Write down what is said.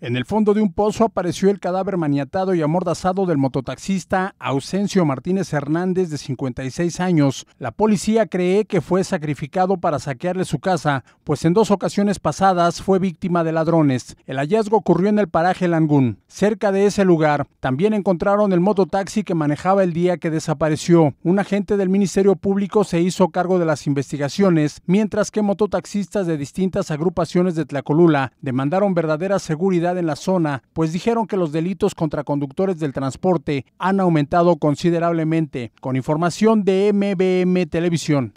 En el fondo de un pozo apareció el cadáver maniatado y amordazado del mototaxista Ausencio Martínez Hernández, de 56 años. La policía cree que fue sacrificado para saquearle su casa, pues en dos ocasiones pasadas fue víctima de ladrones. El hallazgo ocurrió en el paraje Langún. Cerca de ese lugar también encontraron el mototaxi que manejaba el día que desapareció. Un agente del Ministerio Público se hizo cargo de las investigaciones, mientras que mototaxistas de distintas agrupaciones de Tlacolula demandaron verdadera seguridad en la zona, pues dijeron que los delitos contra conductores del transporte han aumentado considerablemente, con información de MBM Televisión.